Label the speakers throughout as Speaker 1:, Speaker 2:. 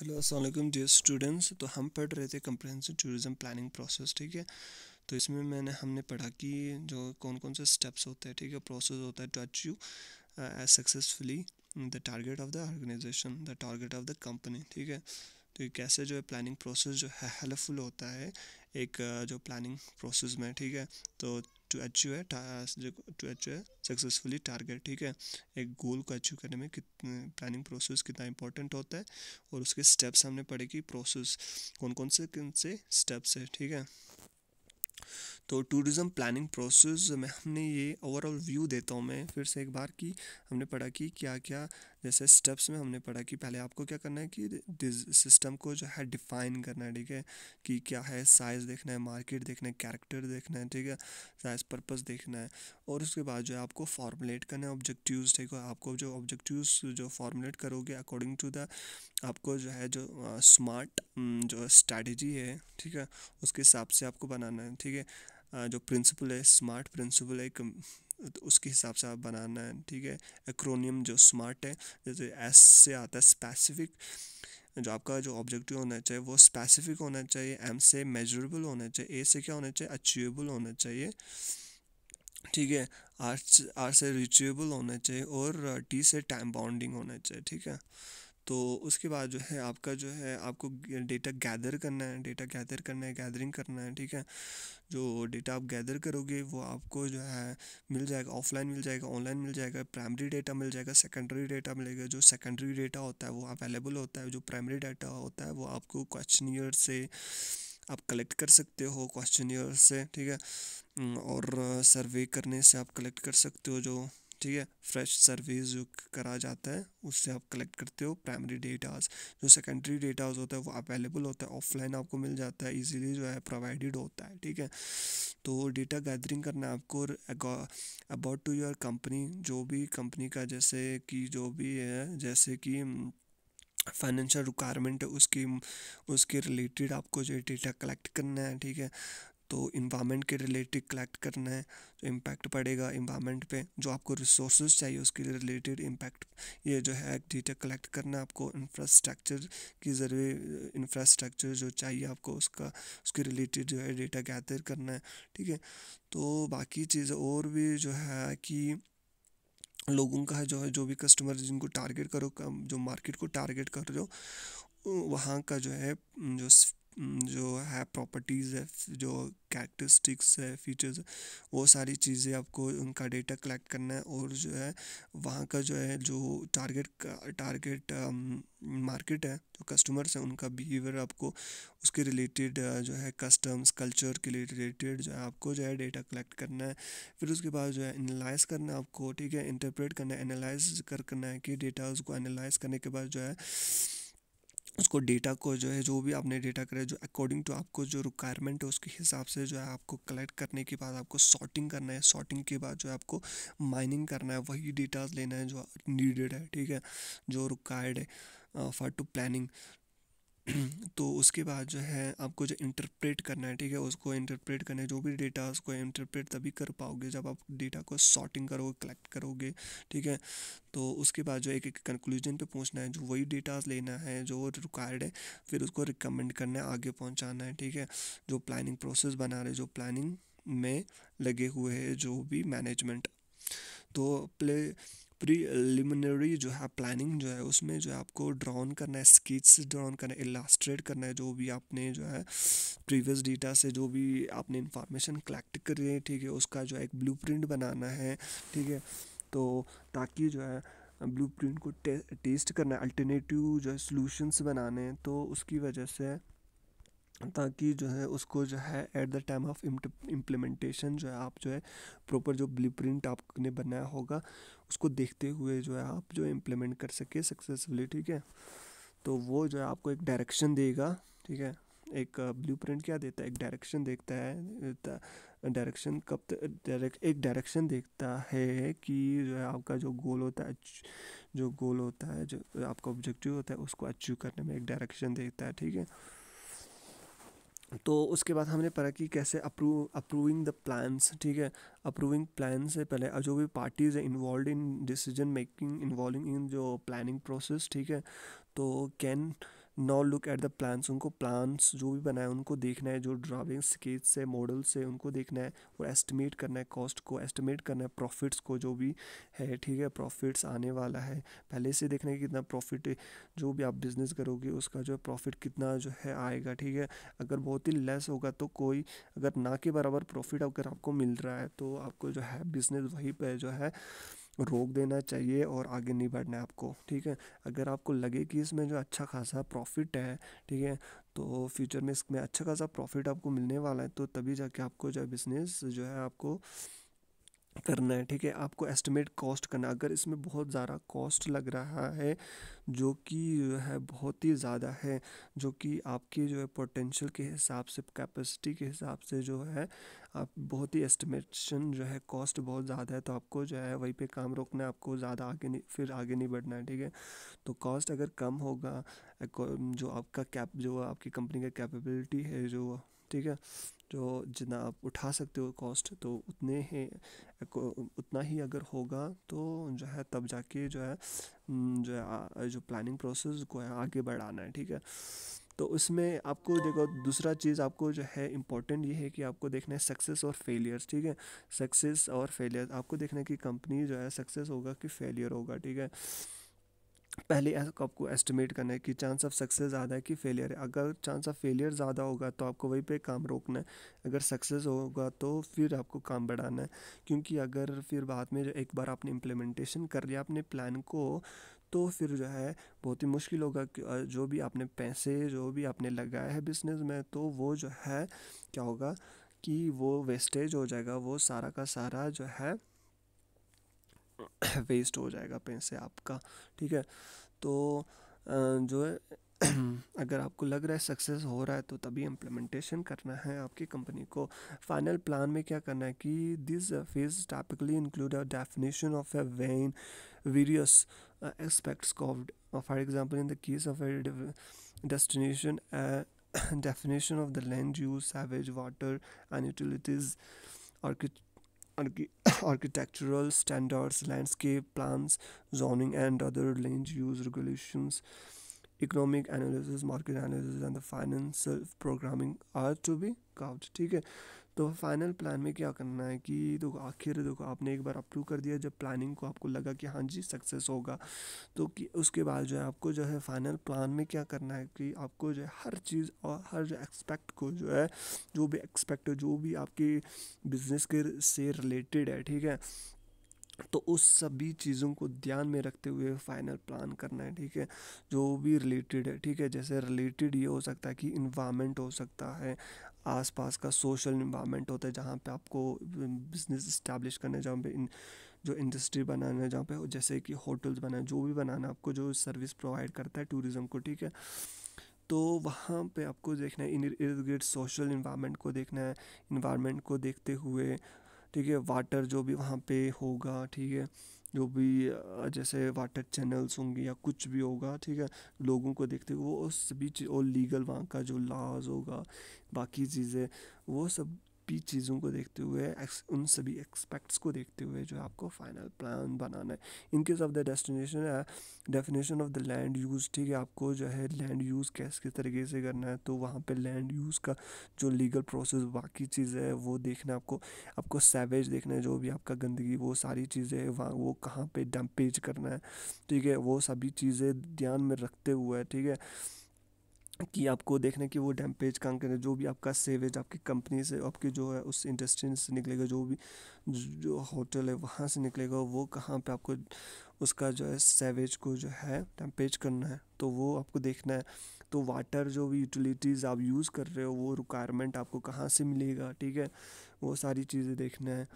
Speaker 1: Hello अस्सलाम dear students तो हम पढ़ रहे थे कंप्रहेंसिव टूरिज़म प्लानिंग प्रोसेस ठीक है तो इसमें मैंने हमने पढ़ा कि जो कौन कौन से स्टेप्स होते हैं ठीक है प्रोसेस होता है to achieve as successfully the target of the organisation the target of the company ठीक है तो कैसे जो है प्लानिंग प्रोसेस जो है हेल्पफुल होता है एक uh, जो प्लानिंग प्रोसेस में ठीक है तो टू अचीव है टू अचीव है सक्सेसफुली टारगेट ठीक है एक गोल को अचीव करने में कितने प्लानिंग प्रोसेस कितना इंपॉर्टेंट होता है और उसके स्टेप्स हमने पढ़े कि प्रोसेस कौन कौन से कौन से स्टेप्स है ठीक है तो टूरिज़्म प्लानिंग प्रोसेस में हमने ये ओवरऑल व्यू देता हूँ मैं फिर से एक बार कि हमने पढ़ा कि क्या क्या जैसे स्टेप्स में हमने पढ़ा कि पहले आपको क्या करना है कि सिस्टम को जो है डिफाइन करना है ठीक है कि क्या है साइज़ देखना है मार्केट देखना है कैरेक्टर देखना है ठीक है साइज पर्पस देखना है और उसके बाद जो है आपको फॉर्मुलेट करना है ऑब्जेक्टिव्स ठीक है आपको जो ऑब्जेक्टिव्स जो फॉर्मुलेट करोगे अकॉर्डिंग टू द आपको जो है जो स्मार्ट जो स्ट्रैटेजी है ठीक है उसके हिसाब से आपको बनाना है ठीक है जो प्रिंसिपल है स्मार्ट प्रिंसिपल है तो उसके हिसाब से आप बनाना है ठीक है एक्रोनियम जो स्मार्ट है जैसे एस से आता है स्पेसिफिक जो आपका जो ऑब्जेक्टिव होना चाहिए वो स्पेसिफिक होना चाहिए एम से मेजरेबल होना चाहिए ए से क्या होना चाहिए अचीवेबल होना चाहिए ठीक है आर आर से रिचुएबल होना चाहिए और टी से टाइम बाउंडिंग होना चाहिए ठीक है तो उसके बाद जो है आपका जो है आपको डेटा गैदर करना है डेटा गैदर करना है गैदरिंग करना है ठीक है जो डेटा आप गैदर करोगे वो आपको जो है मिल जाएगा ऑफलाइन मिल जाएगा ऑनलाइन मिल जाएगा प्राइमरी डेटा मिल जाएगा सेकेंडरी डेटा मिलेगा जो सेकेंडरी डेटा होता है वो अवेलेबल होता है जो प्राइमरी डेटा होता है वो आपको क्वेश्चन से आप कलेक्ट कर सकते हो क्वेश्चन से ठीक है और सर्वे करने से आप कलेक्ट कर सकते हो जो ठीक है फ्रेश सर्वेज जो करा जाता है उससे आप कलेक्ट करते हो प्राइमरी डेटाज जो सेकेंडरी डेटाज होता है वो अवेलेबल होता है ऑफलाइन आपको मिल जाता है इजीली जो है प्रोवाइडेड होता है ठीक है तो डेटा गैदरिंग करना आपको अबाउट टू योर कंपनी जो भी कंपनी का जैसे कि जो भी है जैसे कि फाइनेंशियल रिक्वायरमेंट है उसकी उसके रिलेटेड आपको जो डेटा कलेक्ट करना है ठीक है तो इन्वामेंट के रिलेटेड कलेक्ट करना है तो इम्पैक्ट पड़ेगा इन्वामेंट पे जो आपको रिसोर्स चाहिए उसके रिलेटेड इम्पैक्ट ये जो है डेटा कलेक्ट करना है आपको इंफ्रास्ट्रक्चर की ज़रिए इंफ्रास्ट्रक्चर जो चाहिए आपको उसका उसके रिलेटेड जो है डेटा गैदर करना है ठीक है तो बाकी चीज़ और भी जो है कि लोगों का जो है जो भी कस्टमर जिनको टारगेट करो जो मार्केट को टारगेट कर रहे हो वहाँ का जो है जो जो है प्रॉपर्टीज़ है जो कैरेक्टरिस्टिक्स है फीचर्स वो सारी चीज़ें आपको उनका डेटा कलेक्ट करना है और जो है वहाँ का जो है जो टारगेट टारगेट मार्केट है जो कस्टमर्स हैं उनका बिहेवियर आपको उसके रिलेटेड जो है कस्टम्स कल्चर के रिलेटेड जो है आपको जो है डेटा कलेक्ट करना है फिर उसके बाद जो है एनालाइज करना है आपको ठीक है इंटरप्रेट करना है एनालाइज कर करना है कि डेटा उसको एनालाइज करने के बाद जो है उसको डेटा को जो है जो भी आपने डेटा करे जो अकॉर्डिंग टू आपको जो रिक्वायरमेंट है उसके हिसाब से जो है आपको कलेक्ट करने के बाद आपको सॉर्टिंग करना है सॉर्टिंग के बाद जो है आपको माइनिंग करना है वही डेटाज लेना है जो नीडेड है ठीक है जो रिक्वायर्ड है फॉर टू प्लानिंग तो उसके बाद जो है आपको जो इंटरप्रेट करना है ठीक है उसको इंटरप्रेट करना है जो भी डेटा उसको इंटरप्रेट तभी कर पाओगे जब आप डेटा को सॉर्टिंग करोगे कलेक्ट करोगे ठीक है तो उसके बाद जो एक एक कंक्लूजन पे पहुंचना है जो वही डेटाज़ लेना है जो रिक्वायर्ड है फिर उसको रिकमेंड करना है आगे पहुँचाना है ठीक है जो प्लानिंग प्रोसेस बना रहे जो प्लानिंग में लगे हुए हैं जो भी मैनेजमेंट तो प्ले प्रीलिमिनरी जो है प्लानिंग जो है उसमें जो है आपको ड्रॉन करना है स्केच ड्रॉन करना है इलास्ट्रेट करना है जो भी आपने जो है प्रीवियस डेटा से जो भी आपने इंफॉर्मेशन कलेक्ट करी है ठीक है उसका जो है एक ब्लू बनाना है ठीक है तो ताकि जो है ब्लू प्रिंट को टे, टेस्ट करना है अल्टरनेटिव जो है सोलूशंस बनाने हैं तो उसकी वजह से ताकि जो है उसको जो है at the time of implementation जो है आप जो है प्रॉपर जो ब्लू प्रिंट आपने बनाया होगा उसको देखते हुए जो है आप जो इम्प्लीमेंट कर सके सक्सेसफुली ठीक है तो वो जो है आपको एक डायरेक्शन देगा ठीक है एक ब्लू प्रिंट क्या देता है एक डायरेक्शन देखता है डायरेक्शन कब डायरेक्ट एक डायरेक्शन देखता है कि जो है आपका जो गोल होता है जो गोल होता है जो आपका ऑब्जेक्टिव होता है उसको अचीव करने में एक डायरेक्शन देखता है ठीक है तो उसके बाद हमने पढ़ा कि कैसे अप्रूव अप्रूविंग द प्लान्स ठीक है अप्रूविंग प्लान से पहले जो भी पार्टीज़ है involve in decision making involving in जो प्लानिंग प्रोसेस ठीक है तो can now look at the plans उनको प्लान्स जो भी बनाए उनको देखना है जो ड्राविंग स्केच से मॉडल से उनको देखना है और एस्टिमेट करना है कॉस्ट को एस्टिमेट करना है प्रॉफिट्स को जो भी है ठीक है प्रॉफिट्स आने वाला है पहले से देखना है कितना प्रॉफिट जो भी आप बिज़नेस करोगे उसका जो है प्रॉफिट कितना जो है आएगा ठीक है अगर बहुत ही लेस होगा तो कोई अगर ना के बराबर प्रॉफिट अगर आपको मिल रहा है तो आपको जो है बिज़नेस वहीं पर जो है रोक देना चाहिए और आगे नहीं बढ़ना है आपको ठीक है अगर आपको लगे कि इसमें जो अच्छा खासा प्रॉफिट है ठीक है तो फ्यूचर में इसमें अच्छा खासा प्रॉफिट आपको मिलने वाला है तो तभी जाके आपको जो है बिज़नेस जो है आपको करना है ठीक है आपको एस्टिमेट कॉस्ट करना अगर इसमें बहुत ज़्यादा कॉस्ट लग रहा है जो कि है बहुत ही ज़्यादा है जो कि आपकी जो है पोटेंशियल के हिसाब से कैपेसिटी के हिसाब से जो है आप बहुत ही एस्टिमेशन जो है कॉस्ट बहुत ज़्यादा है तो आपको जो है वहीं पे काम रोकना है आपको ज़्यादा आगे नहीं फिर आगे नहीं बढ़ना है ठीक है तो कॉस्ट अगर कम होगा जो आपका कैप जो आपकी कंपनी का कैपेबिलिटी है जो ठीक है जो जितना आप उठा सकते हो कॉस्ट तो उतने ही उतना ही अगर होगा तो जो है तब जाके जो है जो है जो प्लानिंग प्रोसेस को है आगे बढ़ाना है ठीक है तो उसमें आपको देखो दूसरा चीज़ आपको जो है इम्पोर्टेंट ये है कि आपको देखना है सक्सेस और फेलियर्स ठीक है सक्सेस और फेलियर आपको देखना है कि कंपनी जो है सक्सेस होगा कि फेलियर होगा ठीक है पहले आपको एस्टिमेट करना है कि चांस ऑफ सक्सेस ज़्यादा है कि फेलियर है अगर चांस ऑफ फेलियर ज़्यादा होगा तो आपको वहीं पे काम रोकना है अगर सक्सेस होगा तो फिर आपको काम बढ़ाना है क्योंकि अगर फिर बाद में जो एक बार आपने इम्प्लीमेंटेशन कर लिया अपने प्लान को तो फिर जो है बहुत ही मुश्किल होगा जो भी आपने पैसे जो भी आपने लगाया है बिजनेस में तो वो जो है क्या होगा कि वो वेस्टेज हो जाएगा वो सारा का सारा जो है वेस्ट हो जाएगा पैसे आपका ठीक है तो जो है अगर आपको लग रहा है सक्सेस हो रहा है तो तभी इम्प्लीमेंटेशन करना है आपकी कंपनी को फाइनल प्लान में क्या करना है कि this phase typically include a definition of a when various aspects of for example in the case of a destination definition of the land use sewage water and utilities और archi architectural standards, landscape plans, zoning, and other land use regulations. Economic analysis, market analysis, and the financial programming are to be covered. Okay. तो final plan में क्या करना है कि देखो आखिर देखो आपने एक बार अप्रूव कर दिया जब प्लानिंग को आपको लगा कि हाँ जी सक्सेस होगा तो कि उसके बाद जो है आपको जो है फाइनल प्लान में क्या करना है कि आपको जो है हर चीज़ और हर जो एक्सपेक्ट को जो है जो भी एक्सपेक्ट जो भी आपकी बिजनेस के से रिलेटेड है ठीक है तो उस सभी चीज़ों को ध्यान में रखते हुए फाइनल प्लान करना है ठीक है जो भी रिलेटेड है ठीक है जैसे रिलेटेड ये हो सकता है कि इन्वामेंट हो सकता है आसपास का सोशल इन्वामेंट होता है जहाँ पे आपको बिजनेस इस्टेब्लिश करने जहाँ पे इन जो इंडस्ट्री बनाना है जहाँ पे जैसे कि होटल्स बनाना जो भी बनाना आपको जो सर्विस प्रोवाइड करता है टूरिज़्म को ठीक है तो वहाँ पे आपको देखना है इर्द गिर्द सोशल इन्वामेंट को देखना है इन्वामेंट को देखते हुए ठीक है वाटर जो भी वहाँ पे होगा ठीक है जो भी जैसे वाटर चैनल्स होंगे या कुछ भी होगा ठीक है लोगों को देखते हुए वो सभी चीज़ और लीगल वहाँ का जो लॉज होगा बाकी चीज़ें वो सब सभी चीज़ों को देखते हुए उन सभी एक्सपेक्ट्स को देखते हुए जो आपको फाइनल प्लान बनाना है इनकेस ऑफ द डेस्टिनेशन है definition of the land use ठीक है आपको जो है लैंड यूज़ कैस किस तरीके से करना है तो वहाँ पे लैंड यूज़ का जो लीगल प्रोसेस बाकी चीज़ें है वो देखना आपको आपको सैवेज देखना है जो भी आपका गंदगी वो सारी चीज़ें वहाँ वो कहाँ पर डम्पेज करना है ठीक है वो सभी चीज़ें ध्यान में रखते हुए ठीक है कि आपको देखना कि वो डैम पेज काम करें जो भी आपका सेवेज आपकी कंपनी से आपकी जो है उस इंडस्ट्री से निकलेगा जो भी जो होटल है वहाँ से निकलेगा वो कहाँ पे आपको उसका जो है सेवेज को जो है डैम पेज करना है तो वो आपको देखना है तो वाटर जो भी यूटिलिटीज़ आप यूज़ कर रहे हो वो रिक्वायरमेंट आपको कहाँ से मिलेगा ठीक है वो सारी चीज़ें देखना है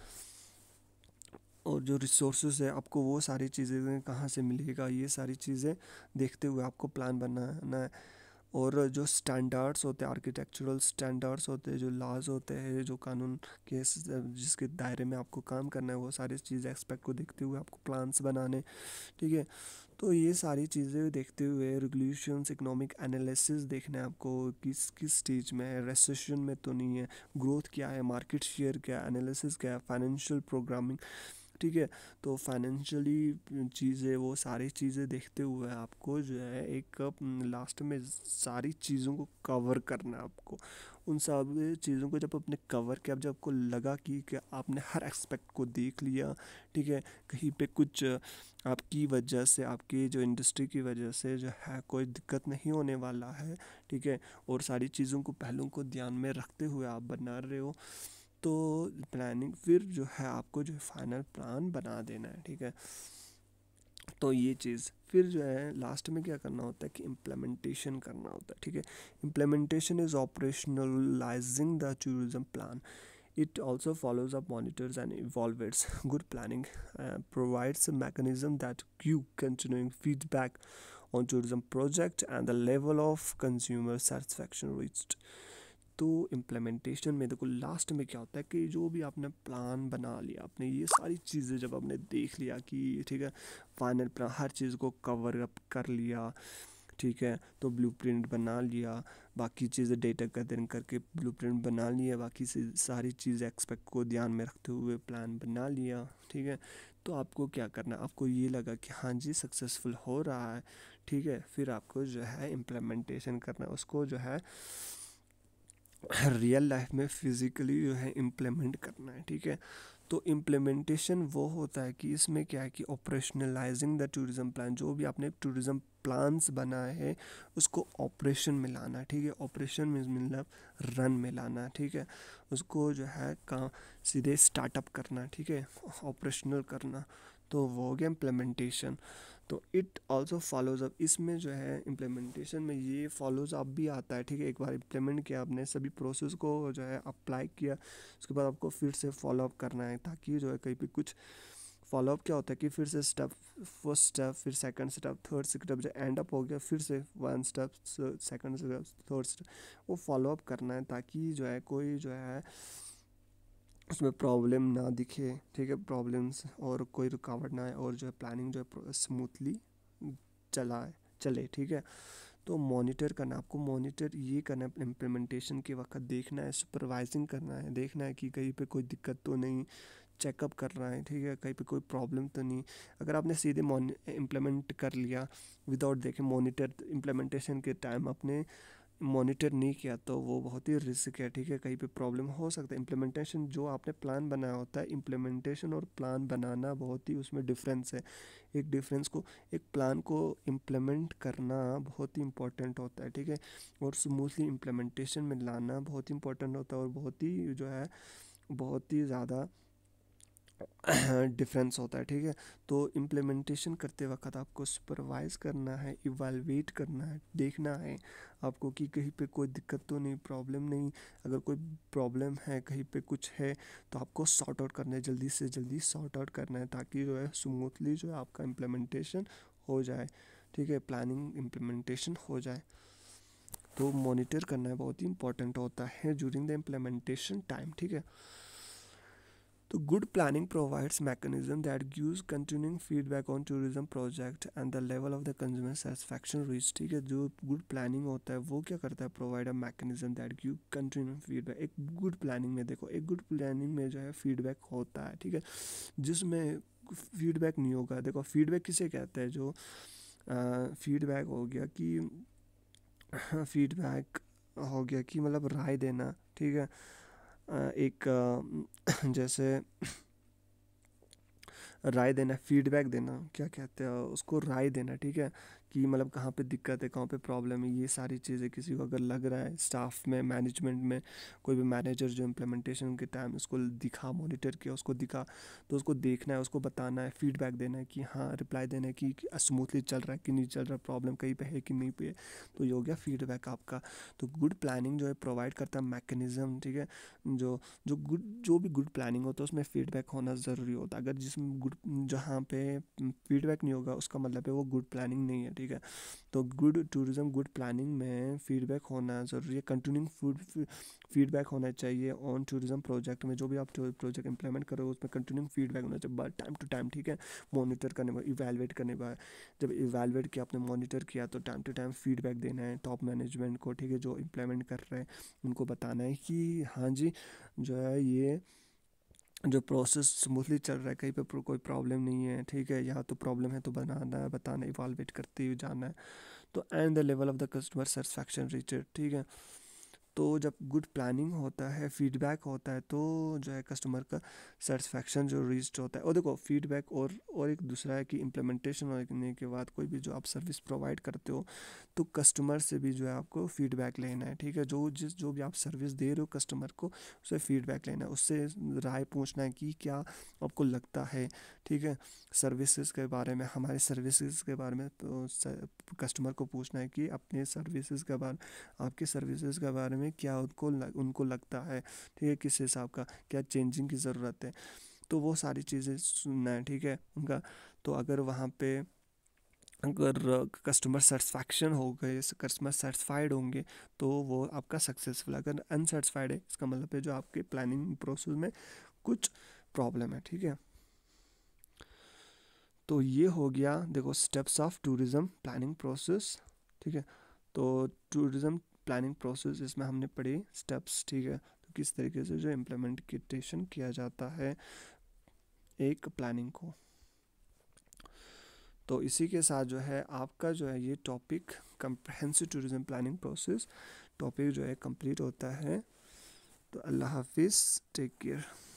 Speaker 1: और जो रिसोर्स है आपको वो सारी चीज़ें कहाँ से मिलेगा ये सारी चीज़ें देखते हुए आपको प्लान बनाना है और जो स्टैंडर्ड्स होते हैं आर्किटेक्चुरल स्टैंडर्ड्स होते हैं जो लाज होते हैं जो कानून के जिसके दायरे में आपको काम करना है वो सारी चीज़ एक्सपेक्ट को देखते हुए आपको प्लान्स बनाने ठीक है तो ये सारी चीज़ें देखते हुए रेगुलेशंस इकोनॉमिक एनालिसिस देखना है आपको किस किस स्टेज में है रेसेशन में तो नहीं है ग्रोथ क्या है मार्केट शेयर क्या है एनालिसिस क्या है फाइनेंशियल प्रोग्रामिंग ठीक है तो फाइनेंशियली चीज़ें वो सारी चीज़ें देखते हुए आपको जो है एक लास्ट में सारी चीज़ों को कवर करना है आपको उन सब चीज़ों को जब आपने कवर किया जब आपको लगा कि, कि आपने हर एक्सपेक्ट को देख लिया ठीक है कहीं पे कुछ आपकी वजह से आपकी जो इंडस्ट्री की वजह से जो है कोई दिक्कत नहीं होने वाला है ठीक है और सारी चीज़ों को पहलुओं को ध्यान में रखते हुए आप बना रहे हो तो प्लानिंग फिर जो है आपको जो है फाइनल प्लान बना देना है ठीक है तो ये चीज़ फिर जो है लास्ट में क्या करना होता है कि इम्प्लीमेंटेशन करना होता है ठीक है implementation is operationalising the tourism plan it also follows up monitors and evolves good planning provides mechanism that cue continuing feedback on tourism project and the level of consumer satisfaction reached तो implementation में देखो last में क्या होता है कि जो भी आपने प्लान बना लिया आपने ये सारी चीज़ें जब आपने देख लिया कि ठीक है फाइनल प्लान हर चीज़ को कवर अप कर लिया ठीक है तो ब्लूप्रिंट बना लिया बाकी चीज़ें डेटा गैदरिंग करके ब्लूप्रिंट बना लिया बाकी से सारी चीज़ एक्सपेक्ट को ध्यान में रखते हुए प्लान बना लिया ठीक है तो आपको क्या करना आपको ये लगा कि हाँ जी सक्सेसफुल हो रहा है ठीक है फिर आपको जो है इम्प्लीमेंटेशन करना उसको जो है रियल लाइफ में फिज़िकली जो है इम्प्लीमेंट करना है ठीक है तो इम्प्लीमेंटेशन वो होता है कि इसमें क्या है कि ऑपरेशनलाइजिंग द टूरिज़म प्लान जो भी आपने टूरिज़म प्लान्स बनाए हैं उसको ऑपरेशन में लाना ठीक है ऑपरेशन में मतलब रन में लाना ठीक है उसको जो है काम सीधे स्टार्टअप करना ठीक है ऑपरेशनल करना तो वो हो गया इम्प्लीमेंटेशन तो इट ऑल्सो फॉलोज़ अप इसमें जो है इम्प्लीमेंटेशन में ये फॉलोज़ अप भी आता है ठीक है एक बार इम्प्लीमेंट किया आपने सभी प्रोसेस को जो है अप्लाई किया उसके बाद आपको फिर से फॉलोअप करना है ताकि जो है कहीं पर कुछ फॉलोअप क्या होता है कि फिर से स्टेप फर्स्ट स्टेप फिर सेकंड स्टेप थर्ड स्टेप जो एंड अप हो गया फिर से one step second step third step वो फॉलोअप करना है ताकि जो है कोई जो है उसमें प्रॉब्लम ना दिखे ठीक है प्रॉब्लम्स और कोई रुकावट ना आए और जो है प्लानिंग जो है स्मूथली चलाए चले ठीक है तो मॉनिटर करना आपको मॉनिटर ये करना है इम्प्लीमेंटेशन के वक्त देखना है सुपरवाइजिंग करना है देखना है कि कहीं पे कोई दिक्कत तो नहीं चेकअप करना है ठीक है कहीं पे कोई प्रॉब्लम तो नहीं अगर आपने सीधे इम्प्लीमेंट कर लिया विदाउट देखे मॉनिटर इम्प्लीमेंटेशन के टाइम अपने मॉनिटर नहीं किया तो वो बहुत ही रिस्क है ठीक है कहीं पे प्रॉब्लम हो सकता है इम्प्लीमेंटेशन जो आपने प्लान बनाया होता है इम्प्लीमेंटेशन और प्लान बनाना बहुत ही उसमें डिफरेंस है एक डिफरेंस को एक प्लान को इम्प्लीमेंट करना बहुत ही इम्पॉर्टेंट होता है ठीक है और स्मूथली इम्प्लीमेंटेशन में लाना बहुत ही इंपॉर्टेंट होता है और बहुत ही जो है बहुत ही ज़्यादा डिफरेंस होता है ठीक है तो इम्प्लीमेंटेशन करते वक्त आपको सुपरवाइज करना है इवालवेट करना है देखना है आपको कि कहीं पे कोई दिक्कत तो नहीं प्रॉब्लम नहीं अगर कोई प्रॉब्लम है कहीं पे कुछ है तो आपको सॉर्ट आउट करना है जल्दी से जल्दी सॉर्ट आउट करना है ताकि जो है स्मूथली जो है आपका इम्प्लीमेंटेशन हो जाए ठीक है प्लानिंग इम्प्लीमेंटेशन हो जाए तो मॉनिटर करना है बहुत ही इंपॉर्टेंट होता है जूरिंग द इम्प्लीमेंटेशन टाइम ठीक है तो good planning provides mechanism that gives continuing feedback on tourism project and the level of the consumer satisfaction reach ठीक है जो गुड प्लानिंग होता है वो क्या करता है provide a mechanism that give continue feedback एक गुड प्लानिंग में देखो एक गुड प्लानिंग में जो है फीडबैक होता है ठीक है जिसमें फीडबैक नहीं होगा देखो फीडबैक किसे कहते हैं जो फीडबैक हो गया कि फीडबैक हो गया कि मतलब राय देना ठीक है एक जैसे राय देना फीडबैक देना क्या कहते हैं उसको राय देना ठीक है कि मतलब कहाँ पे दिक्कत है कहाँ पे प्रॉब्लम है ये सारी चीज़ें किसी को अगर लग रहा है स्टाफ में मैनेजमेंट में कोई भी मैनेजर जो इम्प्लीमेंटेशन के टाइम उसको दिखा मॉनिटर किया उसको दिखा तो उसको देखना है उसको बताना है फीडबैक देना है कि हाँ रिप्लाई देना है कि स्मूथली चल रहा है कि नहीं चल रहा प्रॉब्लम कहीं पर है कि नहीं पे है तो ये हो गया फीडबैक आपका तो गुड प्लानिंग जो है प्रोवाइड करता है मैकेनिज़म ठीक है जो जो गुड जो भी गुड प्लानिंग होता है उसमें फीडबैक होना ज़रूरी होता है अगर जिसमें गुड जहाँ पे फीडबैक नहीं होगा उसका मतलब है वो गुड प्लानिंग नहीं है ठीक ठीक है तो गुड टूरिज़म गुड प्लानिंग में फीडबैक होना ज़रूरी है कंटिन्यू फूड फीडबैक होना चाहिए ऑन टूरिज़म प्रोजेक्ट में जो भी आप प्रोजेक्ट इंप्लीमेंट करो उसमें कंटिन्यू फीडबैक होना चाहिए बट टाइम टू टाइम ठीक है मॉनिटर करने पर इवेलुएट करने पर जब इवेलुएट किया आपने मॉनिटर किया तो टाइम टू टाइम फीडबैक देना है टॉप मैनेजमेंट को ठीक है जो इम्प्लीमेंट कर रहे हैं उनको बताना है कि हाँ जी जो है ये जो प्रोसेस स्मूथली चल रहा है कहीं पे कोई प्रॉब्लम नहीं है ठीक है यहाँ तो प्रॉब्लम है तो बनाना है बताना इवालवेट करते हुए जाना है तो and the level of the customer satisfaction reached ठीक है तो जब गुड प्लानिंग होता है फीडबैक होता है तो जो है कस्टमर का सेटिस्फैक्शन जो रीच होता है और देखो फीडबैक और और एक दूसरा है कि इम्प्लीमेंटेशन होने के बाद कोई भी जो आप सर्विस प्रोवाइड करते हो तो कस्टमर से भी जो है आपको फीडबैक लेना है ठीक है जो जिस जो भी आप सर्विस दे रहे हो कस्टमर को उसे फीडबैक लेना है उससे राय पूछना है कि क्या आपको लगता है ठीक है सर्विसेज के बारे में हमारे सर्विसेज के बारे में तो कस्टमर को पूछना है कि अपने सर्विसेज के बारे आपके सर्विसेज के बारे में में क्या उनको लग, उनको लगता है ठीक है किस हिसाब का क्या चेंजिंग की ज़रूरत है तो वो सारी चीज़ें सुनना है ठीक है उनका तो अगर वहाँ पे अगर कस्टमर सेटिसफैक्शन हो गए कस्टमर सेटिसफाइड होंगे तो वो आपका सक्सेसफुल अगर अनसेटिसफाइड है इसका मतलब है जो आपके प्लानिंग प्रोसेस में कुछ प्रॉब्लम है ठीक है तो ये हो गया देखो steps of tourism planning process ठीक है तो टूरिज्म प्लानिंग प्रोसेस इसमें हमने पढ़े स्टेप्स ठीक है तो किस तरीके से जो इम्प्लीमेंटेशन किया जाता है एक प्लानिंग को तो इसी के साथ जो है आपका जो है ये topic comprehensive tourism planning process topic जो है कंप्लीट होता है तो अल्लाह हाफिज़ टेक केयर